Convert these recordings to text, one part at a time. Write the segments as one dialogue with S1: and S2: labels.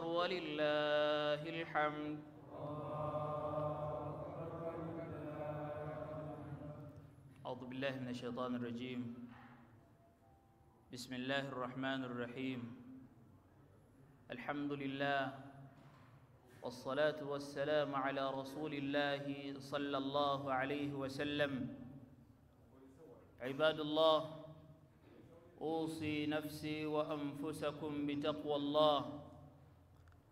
S1: أكبر ولله الحمد أعوذ بالله من الشيطان الرجيم بسم الله الرحمن الرحيم الحمد لله والصلاة والسلام على رسول الله صلى الله عليه وسلم عباد الله أوصي نفسي وأنفسكم بتقوى الله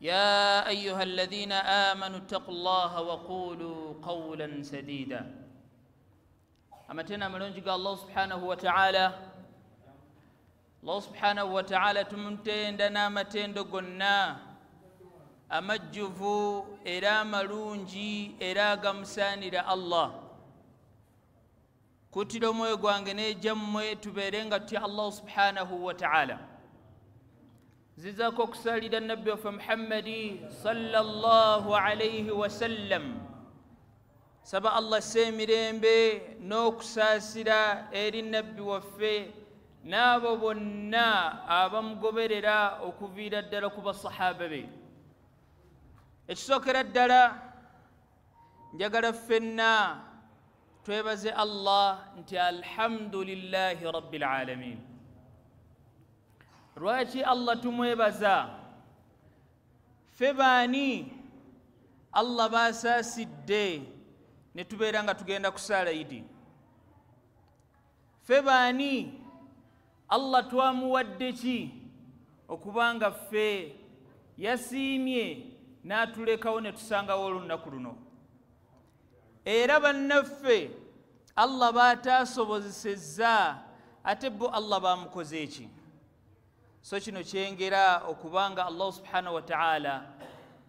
S1: يا ايها الذين امنوا اتقوا الله وقولوا قولا سديدا اما تنا ملونجي قال الله سبحانه وتعالى الله سبحانه وتعالى تمتين دنا متين دقنا أمجفو إلى ملونجي إلى قمساني دا الله كتلو مو يقوان جمو تبيرنغ الله سبحانه وتعالى زيزاكوك دا النبي محمد صلى الله عليه وسلم سبا الله سيمرين بي نوك ساسرا ايري النبي وفي نابونا ابام قبررا وكفيرا دلكوب الصحابة بي اتسوكرا دلا جاكرا فينا تويبزي الله انت الحمد لله رب العالمين lwaki allah tumwebaza febaani allah basaasidde ne tubeera nga tugenda kusaala idi febaani allah twamuwadde ki okuba nga ffe yasiimye n'atulekawo ne tusangawo olunaku luno era bannaffe allah baatasobozesezza ate bo allah bamukoze eki so kino kyengera okubanga allahu subhanahu wataala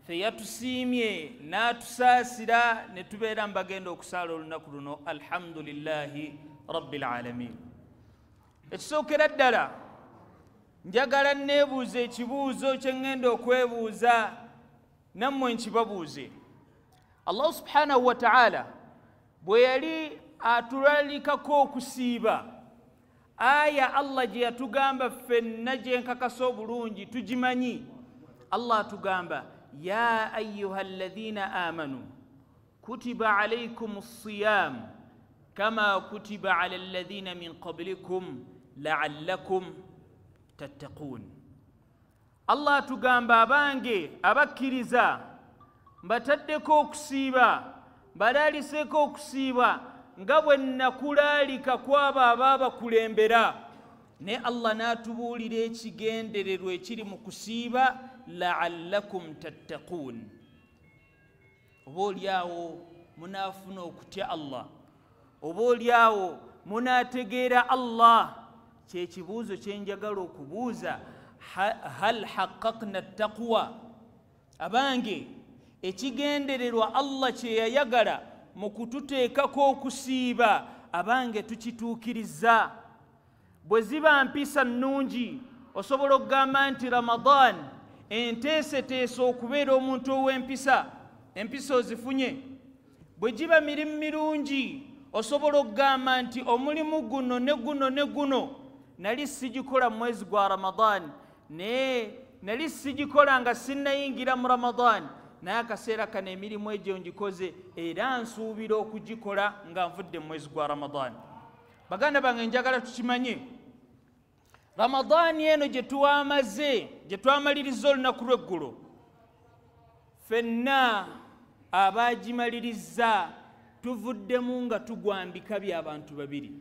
S1: feyatusiimye n'atusaasira ne tubeera mbagenda okusaala olunaku luno alhamdulilahi rabilalamin ekisookera ddala njagala neebuuza ekibuuzo kye ŋŋenda okwebuuza nammwe nkibabuuze allahu subhanahu wataala bwe yali atulalikako okusiiba aya allah gye yatugamba ffenna gye nkakasa obulungi tugimanyi allah atugamba ya ayuha alladhina amanu kutiba alaikum siyamu كما كتب على الذين من قبلكم لعلكم تتقون allah تugamba abange abakkiriza mbataddeko okusiiba mbalaaliseko okusiiba nga bwe nakulaalika kwabo abaabakulembera naye allah n'atubuulira ekigendererwa ekiri mu kusiiba laallakum tattaquun oba olyawo munaafuna okutya allah oba olyawo munaategeera allah kyekibuuzo kyenjagala okubuuza hal haqaqna ttaqwa abange ekigendererwa allah kyeyayagala mu kututeekako okusiiba abange tukituukiriza bwe ziba mpisa nnungi osobola okugamba nti ramadan enteeseteese okubeera omuntu ow'empisa empisa ozifunye bwe giba mirimu mirungi osobola okugamba nti omulimu guno ne guno ne guno nali sigikola mu mwezi gwa ramadan naye nali sigikola nga sinnayingira mu ramadan n'akaseera kano emirimu egyo ngikoze era nsuubira okugikola nga nvudde mu mwezi gwa ramadaani baganda bange njagala tukimanye ramadaani eno gye tuwamaze gye twamaliriza olunaku lweggulo ffenna abagimaliriza tuvuddemu nga tugwambika bya bantu babiri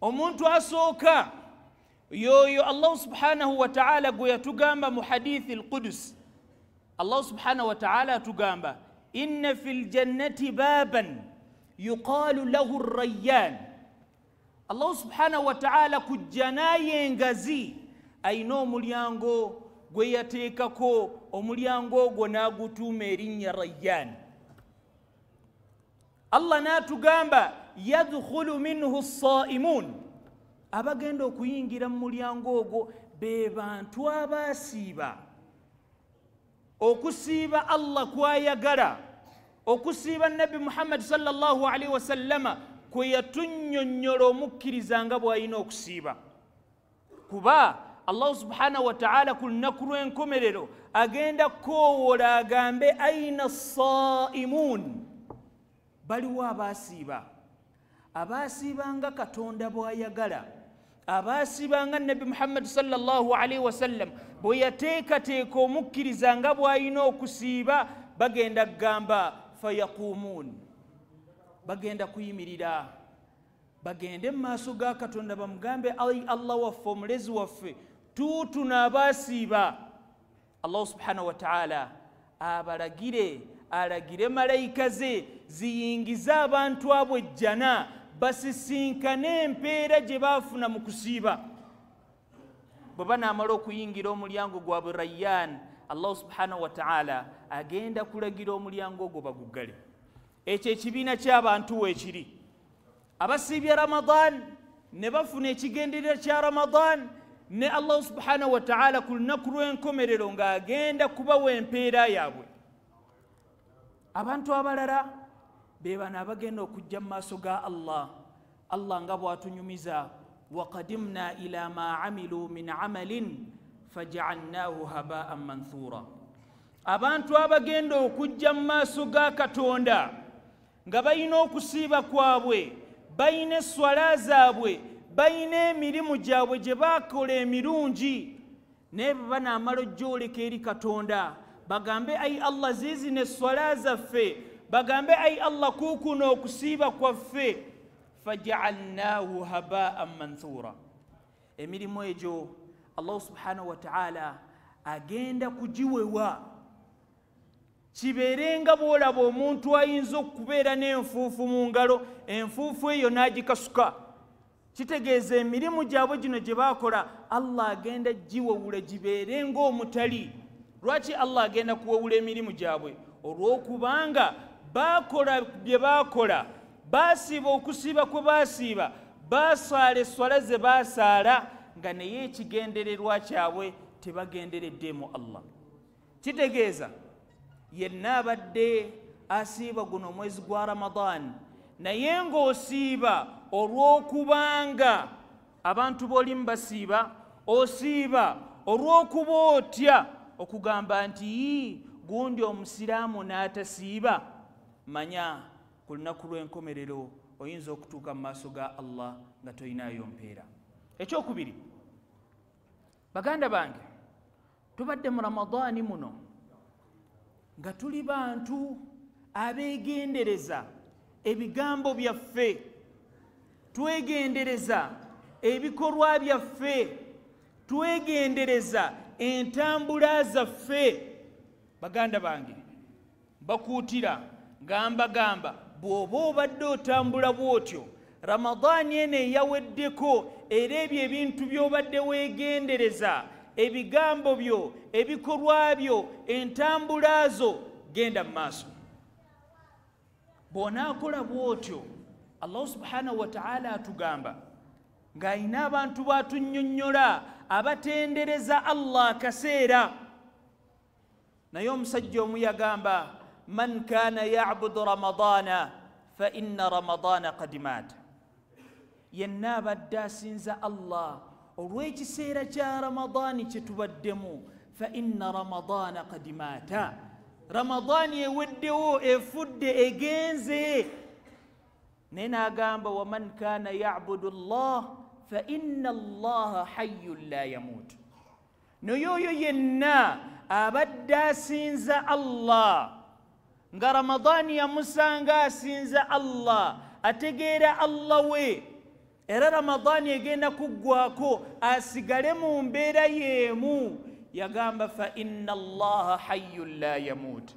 S1: omuntu asooka yoyo allahu subhanahu wataala gwe yatugamba mu hadithi lqudusi الله سبحانه وتعالى تغامبا ان في الجنه بابا يقال له الريان الله سبحانه وتعالى كجنا ينغزي اينو مليانغو غياتيكاكو ومليانغو غناغو تومرين ريان الله نا تغامبا يدخل منه الصائمون أبا جندو كوينجي رم مليانغو بيبان توابا سيبا okusiiba allah kwayagala okusiiba nabbi muhammadi salllahu alaihi wasallama kwe yatunyonyola omukkiriza nga bwalina okusiiba kuba allahu subhanahu wataala ku lunaku lw'enkomerero agenda koowola agambe aina saimuun baliwo abaasiiba abaasiibanga katonda bwayagala abaasibanga nabbi muhammadi salllahu alaihi wasallam bwe yateekateeka omukkiriza nga bw'alina okusiiba bagenda kugamba fayaquumuun bagenda kuyimirira bagende mu maaso ga katonda bamugambe ai allah waffe omulezi waffe tuutuna abaasiiba allahu subhanahu wataala abalagire alagire malayika ze ziyingize abantu abo ejjana basisinkane empeera gye baafuna mu kusiiba bwe banaamala okuyingira omulyango gwabwe rayan allahu subhanahu wataala agenda kulagira omulyango ogwo baguggale ekyo ekibiina kyabantu weekiri abasiibya ramadan ne bafuna ekigenderera kya ramadan ne allahu subhanahu wataala ku lunaku lw'enkomerero ng'agenda kubawa empeera yaabwe abantu abalala bebano abagenda okujja mu maaso ga allah allah nga bwatunyumiza waqadimna ila ma amilu min amalin fajaalnahu habaan manthura abantu abagenda okujja mu maaso ga katonda nga balina okusiiba kwabwe balina eswala zaabwe balina emirimu gyabwe gye bakola emirungi naye baba naamala ojjooleka eri katonda bagambe ayi allah ziizina eswala zaffe bagambe ayi allah kukuno okusiiba kwaffe fajaalnaahu habaan manthura emirimu egyo allah subhanahu wataala agenda kugiwewa kibeere nga bwolaba omuntu ayinza okubeera n'enfuufu mu ngalo enfuufu eyo n'agikasuka kitegeeza emirimu gyabwe gino gye baakola allah agenda giwewula gibeere ngaomutali lwaki allah agenda kuwewula emirimu gyabwe olw'okubanga baakola bye baakola baasiiba okusiiba kwe baasiiba baasaala eswala ze baasaala nga naye ekigendererwa kyabwe tebagendereddemu allah kitegeeza yenna abadde asiiba guno omwezi gwa ramadan naye ng'osiiba olw'okubanga abantu b'olimu basiiba osiiba olw'okuba otya okugamba nti gundi omusiraamu n'atasiiba na manya ku lunaku lw'enkomerero oyinza okutuuka mu maaso ga allah nga tolinayo mpeera ekyokubiri baganda bange tubadde mu ramadaani muno nga tuli bantu abeegendereza ebigambo byaffe twegendereza ebikolwa byaffe twegendereza entambula zaffe baganda bange bakuutira gamba gamba bw'oba obadde otambula bw'otyo ramadaani eno eyaweddeko era ebyo ebintu by'obadde weegendereza ebigambo byo ebikolwa byo entambula zo genda mu maaso bw'onaakola bw'otyo allahu subhanahu wataala atugamba ng'ayina abantu baatunnyonnyola abatendereza allah akaseera naye omusajja omu yagamba من كان يعبد رمضان فإن رمضان قد مات ينابا داسين زا الله ورويتي سيرا جا رمضان تتبدمو فإن رمضان قد مات رمضان يودو يفد إجينزي نينا غامبا ومن كان يعبد الله فإن الله حي لا يموت نيويو ينا أبدا سينزا الله nga ramadaani yamusanga asinze allah ategeera allah we era ramadaani egenda kuggwako asigale mu mbeera y'emu yagamba fa inna allaha hayyun la yamuut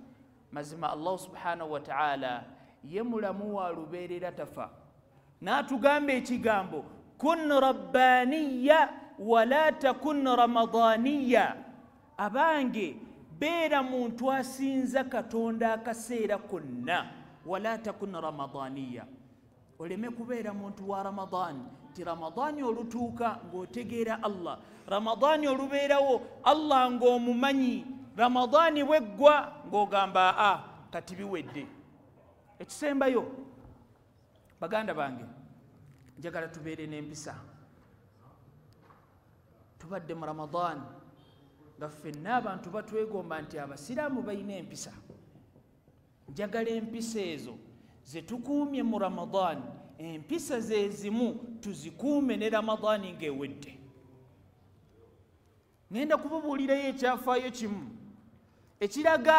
S1: mazima allah subhanahu wataala ye mulamu wa lubeerera tafa n'atugamba ekigambo kun rabbaniya wala takun ramadaniya abange beera muntu asinza katonda akaseera konna wala takun ramadaniya oleme kubeera muntu wa ramadani ti ramadani olutuuka ng'otegeera allah ramadani olubeerawo allah ng'omumanyi ramadani bweggwa ng'ogamba aa kati biwedde ekisembayo baganda bange njagala tubeere n'empisa tubadde mu ramadani nga ffenna abantu batwegomba nti abasiraamu balina empisa njagala empisa ezo zetukuumye mu ramadaani empisa zezimu tuzikuume ne ramadaani ngaewedde ŋenda kububuulirayo ekyafaayo kimu ekiraga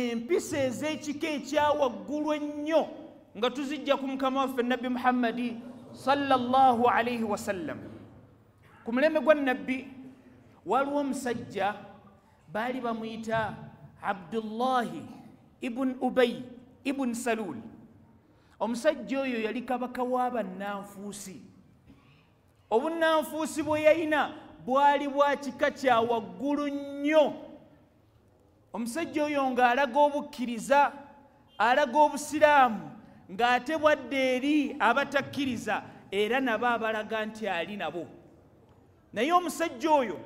S1: empisa ez'ekika ekyawaggulu ennyo nga tuzijja ku mukama waffe nabbi muhammadi sallallahu alaihi wasallam ku mulembe gwa nabbi waliwo omusajja baali bamwyita abdullahi ibun ubay ibun saluul omusajja oyo yali kabaka w'abannanfuusi obunanfuusi bwe yalina bwali bwa kika kya waggulu nnyo omusajja oyo ng'alaga obukkiriza alaga obusiraamu ng'ate bwadde eri abatakkiriza era nabo abalaga nti ali nabo naye omusajja oyo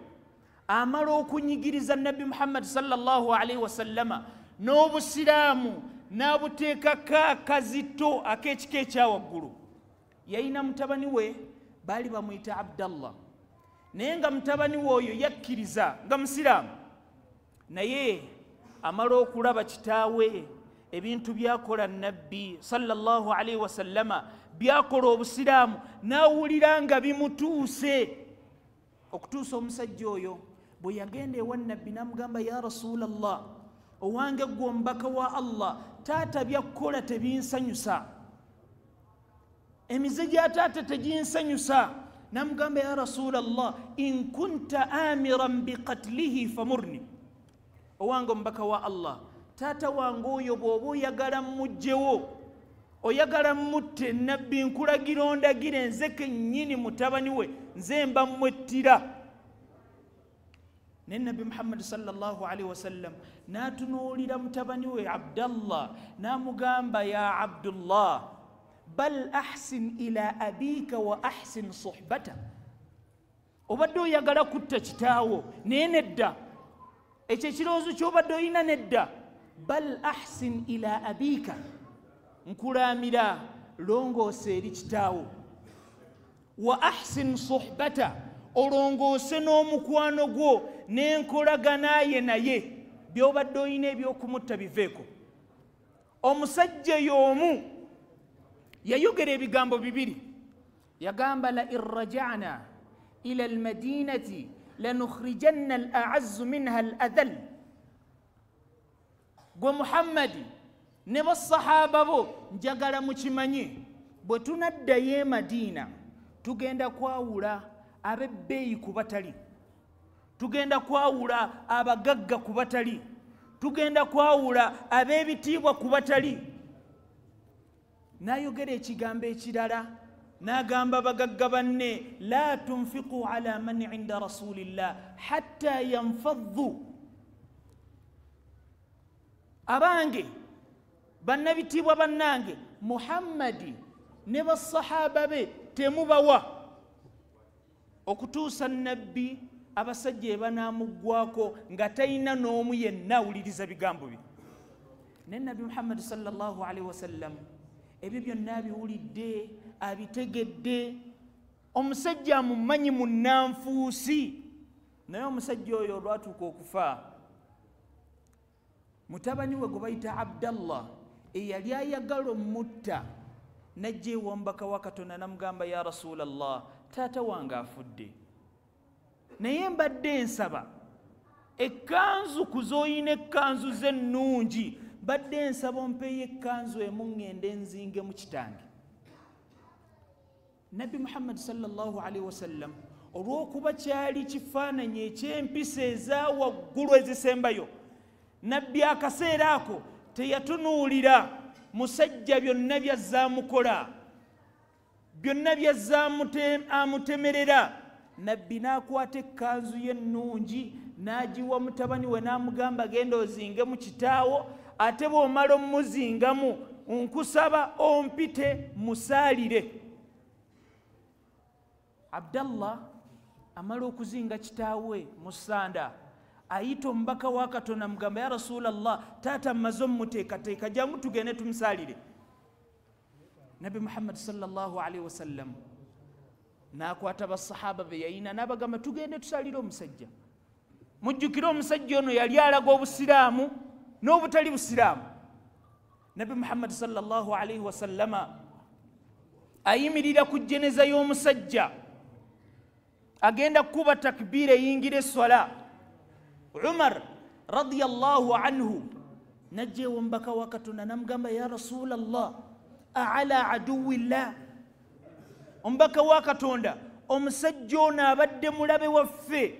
S1: amala okunyigiriza nabbi muhammadi salllah alaihi wasallama n'obusiraamu n'abuteekako akazito ak'ekika ekyawaggulu yalina mutabani we baali bamwita abdallah naye nga mutabani we oyo yakkiriza nga musiraamu naye amala okulaba kitaawe ebintu byakola nabbi salllah alaihi wasallama byakola obusiraamu n'awulira nga bimutuuse okutuusa omusajja oyo bwe yagenda ewa nabbi namugamba ya rasulallah owange gwe omubaka wa allah taata byakukola tebinsanyusa emize gya taata teginsanyusa namugamba ya rasulallah in kunta amiran biqatlihi famurni owange omubaka wa allah taata wange oyo bwoba oyagala mmugjewo oyagala mmutte nabbi nkulagira ondagire nze kennyini mutabani we nze mba mmwettira ne nabi muhammadi salllahalihi wasallam n'atunuulira mutabani we abdallah n'amugamba ya abdullah bal ahsin ila abiika wa ahsin suhbata obadde oyagala kutta kitaawo naye nedda ekyo ekirowoozo kyobadde olina nedda bal ahsin ila abiika nkulamira longoosa eri kitaawo wa ahsin suhbata olongoose n'omukwano gwo n'enkolaganaye naye by'obadde olina ebyokumutta biveeko omusajja y'omu yayogera ebigambo bibiri yagamba lain rajana ila almadinati lanukhrijanna al aazu minha al adhal gwe muhammadi ne basahaba bo njagala mukimanye bwe tunaddayo emadiina tugenda kwawula abebbeeyi ku batali tugenda kwawula abagagga ku batali tugenda kwawula ab'ebitiibwa ku batali n'ayogera ekigambo ekirala n'agamba bagagga banne la tunfiqu ala man inda rasulillah hatta yanfaddu abange bannabitiibwa bannange muhammadi ne basahaba be temubawa okutuusa nabbi abasajja ebanaamuggwako nga talina n'omu yenna awuliriza bigambo bye naye nabbi muhammadi salllah alihi wasallam ebyo byonna abiwulidde abitegedde omusajja amumanyi munanfuusi naye omusajja oyo olwatuuka okufa mutabani we gwebayita abdallah eyali ayagala omutta najja ewombaka wakatonda namugamba ya rasulallah taata wange afudde naye mbadde ensaba ekkanzu ku zoyina ekkanzu zennungi mbadde ensaba ompeeyo ekkanzu emu ŋŋende enzinge mu kitange nabbi muhammadi salllah alihi wasallam olw'okuba kyali kifaananyi ekyempisa eza waggulu ezisembayo nabbi akaseera ako teyatunuulira musajja byonna byazzaamukola byonna byazza amutemerera nabbi n'akwata ekkanzu yennungi n'agiwa mutabani we n'amugamba genda ozingemu kitaawo ate bwomala omuzingamu nkusaba ompite musaalire abdallah amala okuzinga kitaawe musanda ayita omubaka wa katonda amugamba ya rasulallah taata mmaze omumuteekateeka jangu tugende tumusaalire نبي محمد صلى الله عليه وسلم ناكو اتبا الصحابة بيئينا نبقى ما تغيني تسالي لهم سجا مجيك لهم سجا يليالا قوب السلام نوب تليب السلام نبي محمد صلى الله عليه وسلم ايمي لدى كجنزا يوم سجا اغيند كوبا تكبير ينجد الصلاة عمر رضي الله عنه نجي ومبكا وكتنا نمغم يا رسول الله ala aduwillah omubaka wa katonda omusajja ono abadde mulabe waffe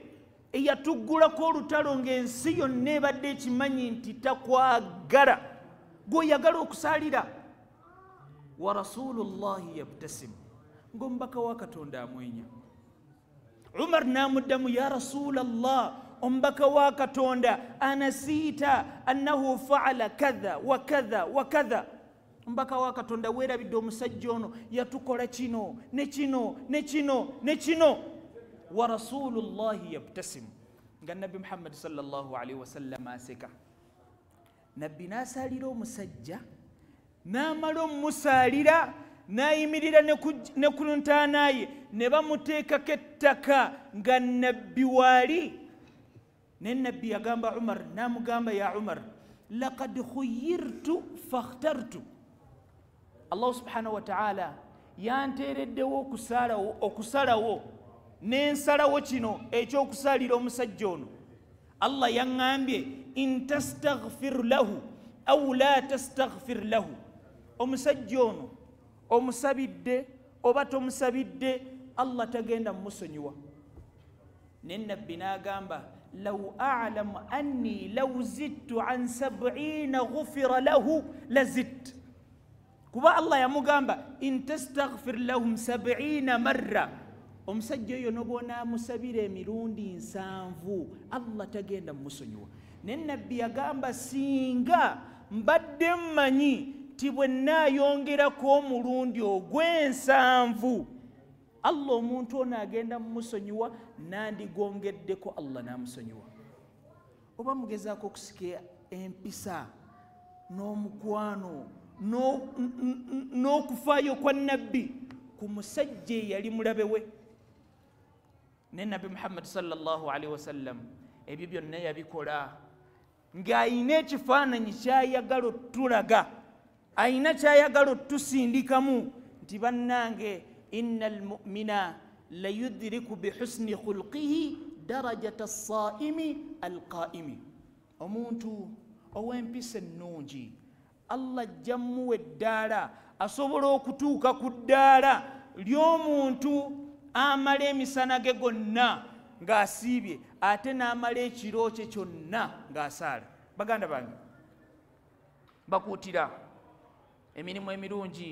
S1: eyatuggulako olutalo ng'ensi yonna ebadde ekimanyi nti takwagala gweoyagala okusaalira wa rasulu llahi yabutasimu ng'omubaka wa katonda amwenya umar n'amuddamu ya rasula llah omubaka wa katonda anasiita annahu faala kadha wa kadha wa kadha mbaka wa katonda weerabidde omusajja ono yatukola kino ne kino ne kino ne kino wa rasulu llahi yabtasimu nga nabbi muhammadi salllahalihi wasallama aseka nabbi n'asaalira omusajja n'amala omumusaalira n'ayimirira ne ku ntaanaye ne bamuteekako ettaka nga nabbi waali naye nabbi yagamba umar n'amugamba ya umar lakad khuyirtu fakhtartu allahu subhanahu wataala yanteereddewo okusalawo okusalawo nensalawo kino ekyokusalira omusajja ono allah yaŋŋambye intastagfir lahu au la tastagfir lahu omusajja ono omusabidde oba tomusabidde allah tagenda mumusonyiwa ne nabbi n'agamba law alamu anni law zittu an sabina gufira lahu la zitte kuba allah yamugamba intestagfir lahum sabiina marra omusajja oyo nobonamusabira emirundi nsanvu allah tagenda mumusonyiwa naye nabbi yagamba singa mbadde mmanyi ti bwenaayongerako omulundi ogwensanvu allah omuntu ono agenda mumusonyiwa nandigongeddeko allah namusonyiwa oba mugezaako okusika empisa n'omukwano n'okufaayo kwa nabbi ku musajja eyali mulabe we ne nabbi muhammadi salllahalihi wasallamu ebyo byonna yabikola ng'ayina ekifaananyi kyayagala otulaga ayina kyayagala otusindikamu nti bannange inna almumina layudiriku bihusuni khulqihi darajata saimi alqaimi omuntu ow'empisa ennungi allah jjamuwa eddaala asobola okutuuka ku ddaala lyomuntu amala emisana ge gonna ng'asiibye ate n'amala ekiro kye kyonna ng'asaala baganda bange bakuutira emirimu emirungi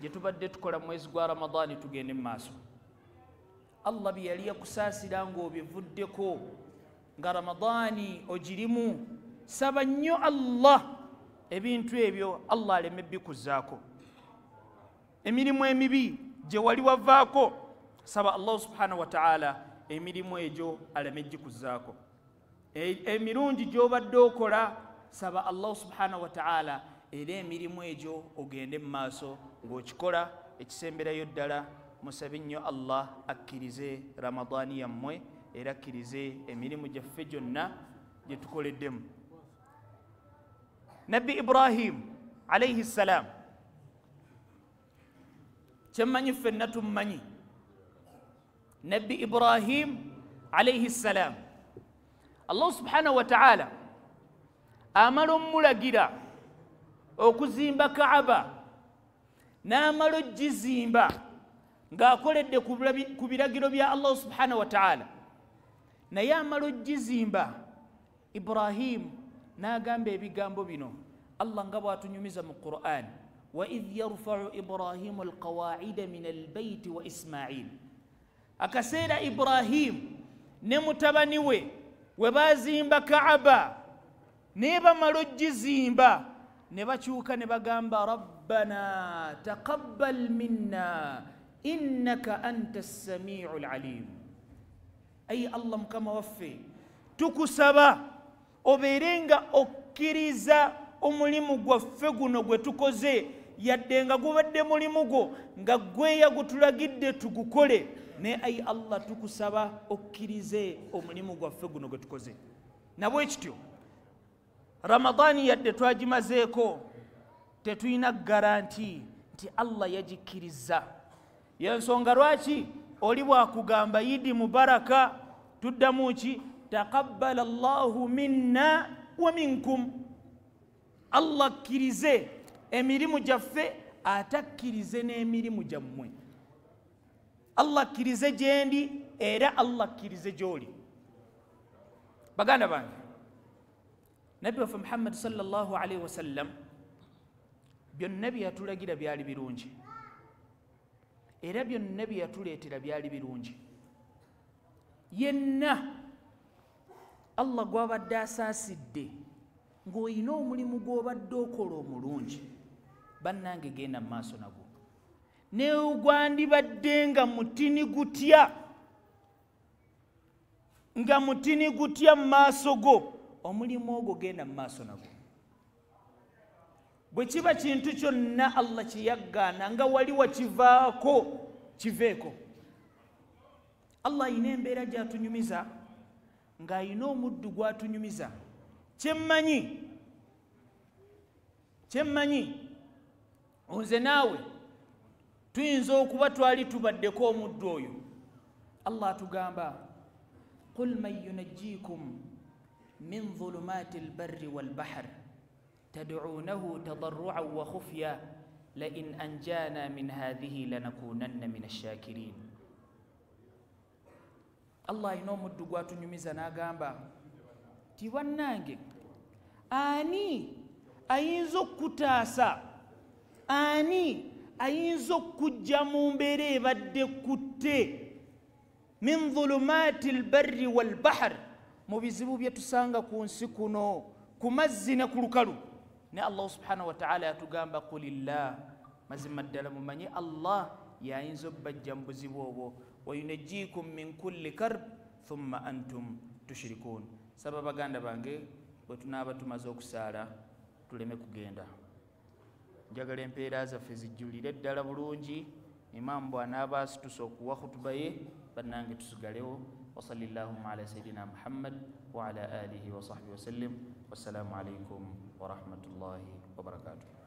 S1: gye tubadde tukola mu mwezi gwa ramadaani tugende mu maaso allah bye yali yakusaasira ng'obivuddeko nga ramadaani ogirimu saba nnyo allah ebintu ebyo allah aleme bikuzaako emirimu emibi gye wali wavaako saba allahu subhanahu wataala emirimu egyo aleme gikuzaako e, emirungi gyobadde okola saba allahu subhanahu wataala era emirimu egyo ogende mu maaso ngaokikola ekisemberayo ddala musabe nnyo allah akkirize ramadaani yammwe era akkirize emirimu gyaffe gyonna gye tukoleddemu نبي إبراهيم عليه السلام تمني فنة مني نبي إبراهيم عليه السلام الله سبحانه وتعالى أمر ملاقدا أكزيمبا كعبا نامر الجزيمبا قاكول الدي كبيرا قلوبيا الله سبحانه وتعالى نيامر الجزيمبا إبراهيم n'agamba ebigambo bino allah nga bw'atunyumiza mu quran waidh yarfau iburahimu alqawaida min albaiti wa ismail akaseera iburahimu ne mutabani we we bazimba kaaba naye bamala ogizimba ne bakyuka ne bagamba rabbana taqabbal minna innaka anta assamiu alalim ayi allah mukama waffe tukusaba obeerenga okkiriza omulimu gwaffe guno gwe tukoze yadde nga gubadde mulimu gwo nga gweya gutulagidde tugukole naye ayi allah tukusaba okkirize omulimu gwaffe guno gwe tukoze nabwe kityo ramadaani yadde twagimazeeko tetulina garanti nti allah yagikkiriza yensonga lwaki oli bwakugamba yidi mubaraka tuddamu ki taqabbala llahu minna wa minkum allah akkirize emirimu gyaffe ate akkirize n'emirimu gyammwe allah akkirize gye ndi era allah akkirize gy'oli baganda bange nabbi waffe muhammadi salllahu alaihi wasallam byonna bye yatulagira byali birungi era byonna bye yatuleetera byali birungi yenna allah gwabadde asaasidde ng'olina omulimu gw'obadde okola omulungi bannange genda mu maaso nagwo naye gwandibadde nga mutini gutya nga mutini gutya mu maaso go omulimu ogwo genda mu maaso nagwo bwe kiba kintu kyonna allah kiyaggaana nga wali wakivaako kiveeko allah ayina embeera gyatunyumiza ng'ayina omuddu gwatunyumiza kyemmanyi kyemmanyi onze naawe tuyinza okuba twali tubaddeko omuddu oyo allah atugamba qul man yunajjikum min ظulumaati albarri walbahar tad'uunahu tadarruan wa khufya lain anjaana min hadhihi lanakunanna min ashakirini allah ayina omuddu gwatunyumiza n'agamba ti bannange ani ayinza okkutaasa ani ayinza okkujja mu mbeera ebadde kutte min dhulumaati lbarri walbahar mu bizibu bye tusanga ku nsi kuno ku mazzi ne ku lukalu naye allahu subhanahu wataala yatugamba qulillah mazima ddala mumanye allah yayinza obubajja mu buzibu obwo وينجيكم من كل كرب ثم أنتم تشركون سبب غاندا بانجي بتنابا تمازوك سارة تلمي كجندا njagala empeera zaffe zijjulire eddala bulungi imamu bw'anaaba asitusa okuwa khutuba ye bannange وصلى اللهم على سيدنا محمد وعلى آله وصحبه وسلم والسلام عليكم ورحمة الله وبركاته